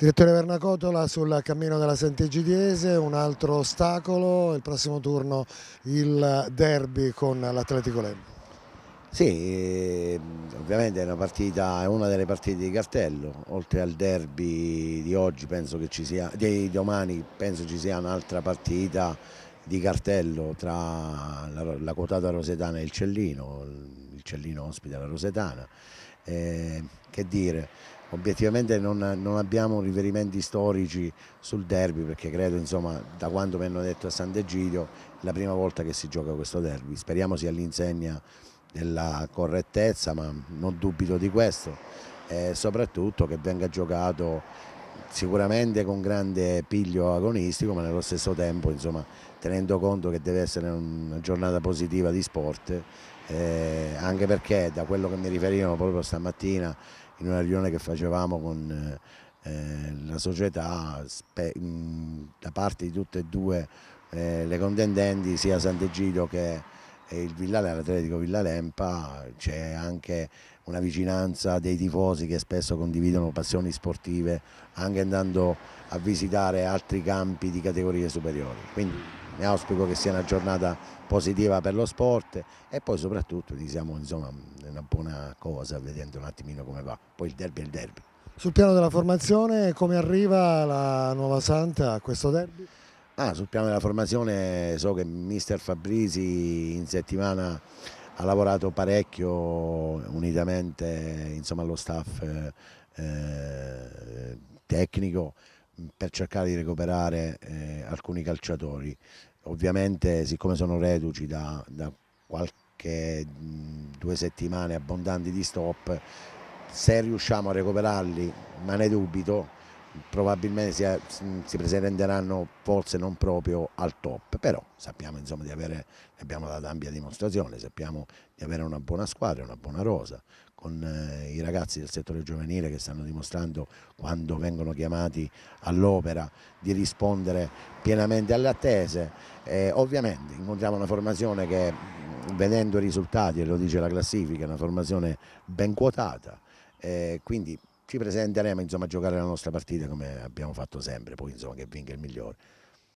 Direttore Vernacotola sul cammino della Sant'Egidiese, un altro ostacolo, il prossimo turno il derby con l'Atletico Lembo. Sì, ehm, ovviamente è una, partita, è una delle partite di cartello, oltre al derby di oggi penso che ci sia, di domani penso ci sia un'altra partita di cartello tra la, la quotata Rosetana e il Cellino, Marcellino ospite la Rosetana. Eh, che dire, obiettivamente non, non, abbiamo riferimenti storici sul derby perché credo insomma da quando mi hanno detto a Sant'Egidio è la prima volta che si gioca questo derby speriamo sia all'insegna della correttezza ma non dubito di questo e soprattutto che venga giocato sicuramente con grande piglio agonistico ma nello stesso tempo insomma, tenendo conto che deve essere una giornata positiva di sport eh, anche perché da quello che mi riferivano proprio stamattina in una riunione che facevamo con eh, la società mm, da parte di tutte e due eh, le contendenti sia Sant'Egidio che e il Villale, l'Atletico Villalempa c'è anche una vicinanza dei tifosi che spesso condividono passioni sportive anche andando a visitare altri campi di categorie superiori. Quindi mi auspico che sia una giornata positiva per lo sport e poi soprattutto diciamo insomma una buona cosa vedendo un attimino come va. Poi il derby è il derby. Sul piano della formazione come arriva la nuova Santa a questo derby? Ah, sul piano della formazione so che mister Fabrisi in settimana ha lavorato parecchio unitamente insomma, allo staff eh, tecnico per cercare di recuperare eh, alcuni calciatori. Ovviamente siccome sono reduci da, da qualche mh, due settimane abbondanti di stop, se riusciamo a recuperarli, ma ne dubito, probabilmente si, è, si, presenteranno forse non proprio al top, però sappiamo insomma, di avere, abbiamo dato ampia dimostrazione, sappiamo di avere una buona squadra, una buona rosa, con eh, i ragazzi del settore giovanile che stanno dimostrando quando vengono chiamati all'opera di rispondere pienamente alle attese. Eh, ovviamente incontriamo una formazione che vedendo i risultati, e lo dice la classifica, è una formazione ben quotata, eh, quindi ci presenteremo insomma, a giocare la nostra partita come abbiamo fatto sempre, poi insomma, che vinca il migliore.